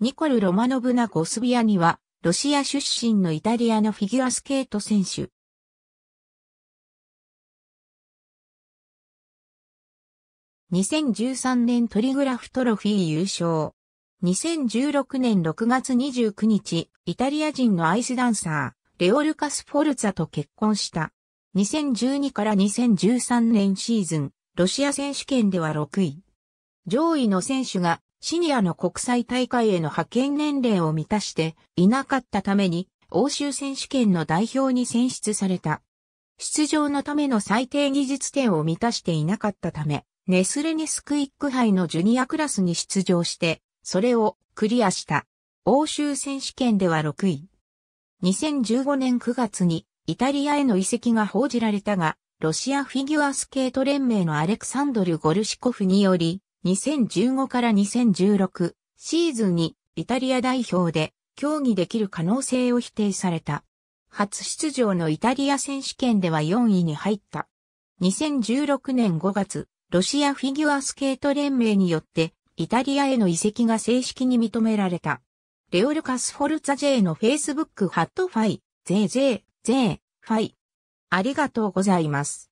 ニコル・ロマノブナ・ゴスビアニは、ロシア出身のイタリアのフィギュアスケート選手。2013年トリグラフトロフィー優勝。2016年6月29日、イタリア人のアイスダンサー、レオルカス・フォルツァと結婚した。2012から2013年シーズン、ロシア選手権では6位。上位の選手がシニアの国際大会への派遣年齢を満たしていなかったために欧州選手権の代表に選出された。出場のための最低技術点を満たしていなかったため、ネスレネスクイック杯のジュニアクラスに出場して、それをクリアした。欧州選手権では6位。2015年9月にイタリアへの移籍が報じられたが、ロシアフィギュアスケート連盟のアレクサンドル・ゴルシコフにより、2015から2016シーズンにイタリア代表で競技できる可能性を否定された。初出場のイタリア選手権では4位に入った。2016年5月、ロシアフィギュアスケート連盟によってイタリアへの移籍が正式に認められた。レオルカス・フォルツァイの Facebook ハットファイ、ゼゼイ、ゼイ、ファイ。ありがとうございます。